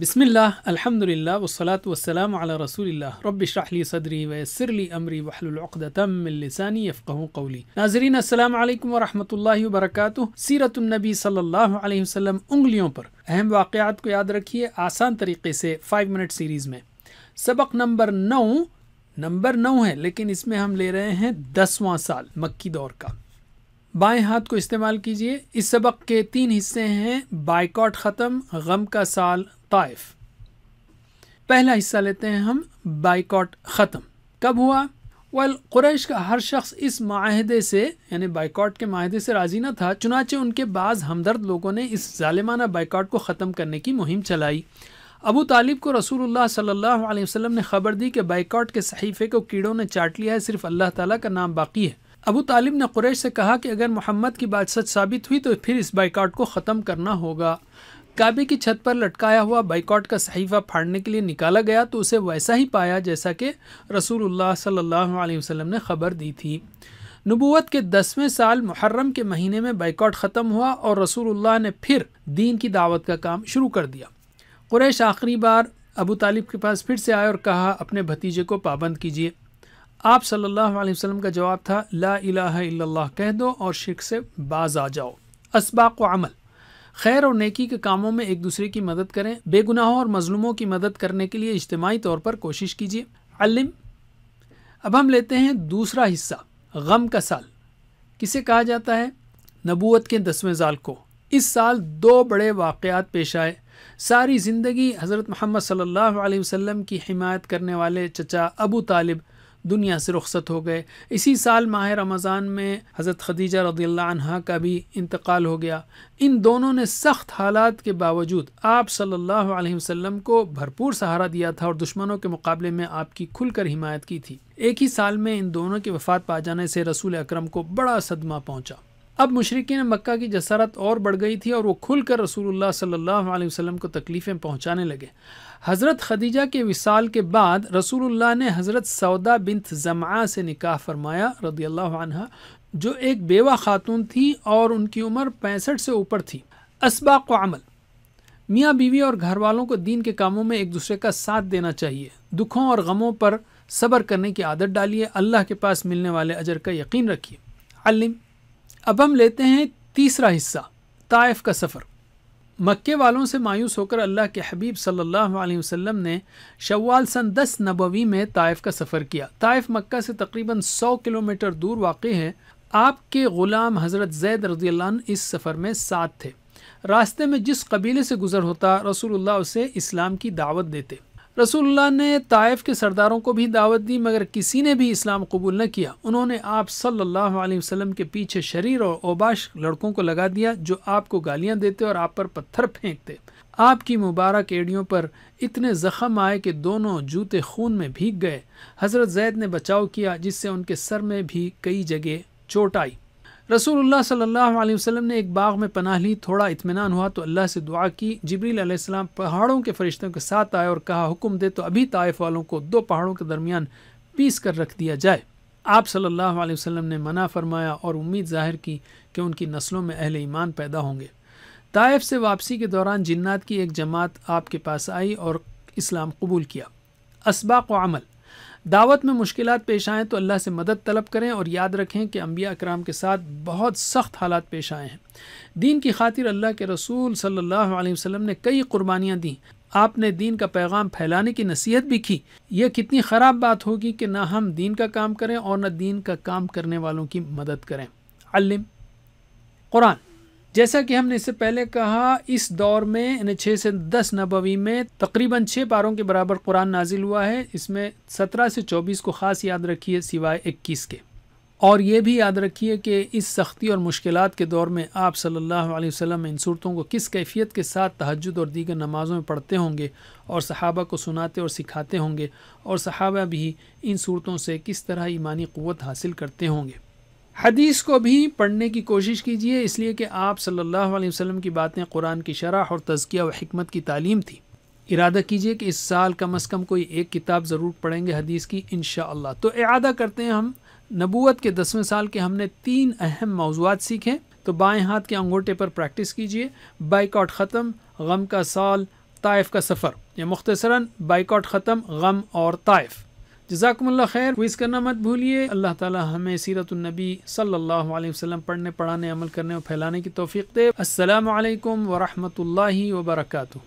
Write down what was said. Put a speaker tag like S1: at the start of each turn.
S1: बिसमिल्ल अल्हम्दुलिल्लाह वसलात वसलाम अला रसूलिल्लाह रबिशरहली सदरी वसरली अमरी वहलकदमिलसानी यफ़क़ कौली नाजरीन अल्लाम वरहमल वरक सीरतनबी सल्लल्लाहु अलैहि वसल्लम उंगलियों पर अहम वाक़ात को याद रखिए आसान तरीके से फ़ाइव मिनट सीरीज़ में सबक नंबर नौ नंबर नौ है लेकिन इसमें हम ले रहे हैं दसवां साल मक्की दौर का बाएं हाथ को इस्तेमाल कीजिए इस सबक के तीन हिस्से हैं बाइकॉट ख़त्म गम का साल ताइफ पहला हिस्सा लेते हैं हम बाइकॉट ख़त्म कब हुआ वेल कुरैश का हर शख्स इस माहदे से यानी बाइकॉट के माहदे से राजी न था चुनाचे उनके बाज़ हमदर्द लोगों ने इस ालिमाना बाइकॉट को ख़त्म करने की मुहिम चलाई अबू तालिब को रसूलुल्लाह सल्लल्लाहु अलैहि ने खबर दी कि बाइकॉट के सहीफ़े को कीड़ों ने चाट लिया है सिर्फ अल्लाह ताला का नाम बाकी है अबू तालिब ने कुरैश से कहा कि अगर मोहम्मद की बात सच साबित हुई तो फिर इस बाइकॉट को ख़त्म करना होगा काबे की छत पर लटकाया हुआ बाइकॉट का सहीफा फाड़ने के लिए निकाला गया तो उसे वैसा ही पाया जैसा कि रसूलुल्लाह सल्लल्लाहु अलैहि वसल्लम ने खबर दी थी नबूत के दसवें साल मुहर्रम के महीने में बाइकॉट ख़त्म हुआ और रसूलुल्लाह ने फिर दीन की दावत का काम शुरू कर दिया कुरैश आखिरी बार अबू तालिब के पास फिर से आए और कहा अपने भतीजे को पाबंद कीजिए आप सल्लल्लाहु अलैहि वसल्लम का जवाब था ला इलाहा इल्लल्लाह कह दो और शिरक से बाज आ जाओ इसबाक अमल खैर और नेकी के कामों में एक दूसरे की मदद करें बेगुनाहों और मजलूमों की मदद करने के लिए इज्तमाही तौर पर कोशिश कीजिए अलिम अब हम लेते हैं दूसरा हिस्सा गम का साल किसे कहा जाता है नबूत के दसवें साल को इस साल दो बड़े वाक़ात पेश आए सारी ज़िंदगी हज़रत महमद सल्ला वसलम की हिमायत करने वाले चचा अबू तालिब दुनिया से रुखसत हो गए इसी साल माह रमज़ान में हज़रत खदीजा रदील्ला अन्हा का भी इंतकाल हो गया इन दोनों ने सख्त हालात के बावजूद आप सल्लल्लाहु अलैहि वसल्लम को भरपूर सहारा दिया था और दुश्मनों के मुकाबले में आपकी खुलकर हिमायत की थी एक ही साल में इन दोनों की वफात पा जाने से रसूल अक्रम को बड़ा सदमा पहुँचा अब मशरकिन मक्का की जसारत और बढ़ गई थी और वो खुलकर रसूलुल्लाह सल्लल्लाहु अलैहि वसल्लम को तकलीफ़ें पहुंचाने लगे हज़रत खदीजा के विसाल के बाद रसूलुल्लाह ने हज़रत सौदा बिन्त जमा से निकाह फरमाया रदील्ला जो एक बेवा खातून थी और उनकी उम्र पैंसठ से ऊपर थी इसबाक अमल मियाँ बीवी और घर वालों को दीन के कामों में एक दूसरे का साथ देना चाहिए दुखों और गमों पर सब्र करने की आदत डालिए अल्लाह के पास मिलने वाले अजर का यकीन रखिए अब हम लेते हैं तीसरा हिस्सा ताइफ का सफ़र मक्के वालों से मायूस होकर अल्लाह के हबीब सल्लल्लाहु अलैहि वसल्लम ने शवाल सन दस नबवी में ताइफ का सफ़र किया ताइफ मक्का से तकरीबन सौ किलोमीटर दूर वाक़ है आपके ग़ुलाम हज़रत जैद रजी इस सफ़र में साथ थे रास्ते में जिस कबीले से गुज़र होता रसूलुल्लाह उसे इस्लाम की दावत देते रसूलुल्लाह ने ताइफ के सरदारों को भी दावत दी मगर किसी ने भी इस्लाम कबूल न किया उन्होंने आप सल्लल्लाहु अलैहि वसल्लम के पीछे शरीर और ओबाश लड़कों को लगा दिया जो आपको गालियां देते और आप पर पत्थर फेंकते आपकी मुबारक एड़ियों पर इतने ज़ख़म आए कि दोनों जूते खून में भीग गए हज़रत जैद ने बचाव किया जिससे उनके सर में भी कई जगह चोट आई रसूलुल्लाह सल्लल्लाहु अलैहि वसल्लम ने एक बाग में पनाह ली थोड़ा इत्मीनान हुआ तो अल्लाह से दुआ की जबरील अलैहिस्सलाम पहाड़ों के फरिश्तों के साथ आए और कहा हुक्म दे तो अभी ताइफ वालों को दो पहाड़ों के दरमियान पीस कर रख दिया जाए आप सल्लल्लाहु अलैहि वसल्लम ने मना फरमाया और उम्मीद जाहिर की कि उनकी नस्लों में अहल ईमान पैदा होंगे ताइफ से वापसी के दौरान जन्नात की एक जमात आपके पास आई और इस्लाम कबूल किया इसबाक व अमल दावत में मुश्किल पेश आएँ तो अल्लाह से मदद तलब करें और याद रखें कि अम्बिया कराम के साथ बहुत सख्त हालात पेश आए हैं दीन की खातिर अल्लाह के रसूल सल्ला वसम ने कई कुर्बानियाँ दीं आपने दीन का पैगाम फैलाने की नसीहत भी की यह कितनी ख़राब बात होगी कि ना हम दीन का काम करें और न दीन का काम करने वालों की मदद करें अल्लम कुरान जैसा कि हमने इससे पहले कहा इस दौर में यानी छः से दस नबवी में तकरीबन छः पारों के बराबर कुरान नाजिल हुआ है इसमें सत्रह से चौबीस को ख़ास याद रखिए सिवाय इक्कीस के और ये भी याद रखिए कि इस सख्ती और मुश्किल के दौर में आप सल्लल्लाहु अलैहि वसल्लम इन सूरतों को किस कैफियत के साथ तहजद और दीगर नमाज़ों में पढ़ते होंगे और सहाबा को सुनाते और सिखाते होंगे और सहाबा भी इन सूरतों से किस तरह ईमानी क़वत हासिल करते होंगे हदीस को भी पढ़ने की कोशिश कीजिए इसलिए कि आप सल्लल्लाहु अलैहि वसल्लम की बातें कुरान की शरह और तज़किया व हमत की तालीम थी इरादा कीजिए कि इस साल कम अज़ कम कोई एक किताब ज़रूर पढ़ेंगे हदीस की इन तो इरादा करते हैं हम नबूत के दसवें साल के हमने तीन अहम मौजूद सीखे तो बाएँ हाथ के अंगूठे पर प्रैक्टिस कीजिए बाइकआउट ख़त्म गम का साल ताइफ का सफ़र या मुख्तसरा बाइकआउट ख़त्म गम और ताइफ जजाकमल्ला खैर क्विज़ करना मत भूलिए अल्लाह ताला हमें सीरतनबी सल्लल्लाहु अलैहि वसल्लम पढ़ने पढ़ाने अमल करने और फैलाने की तोफ़ी दे वरहमत वरहमल वर्का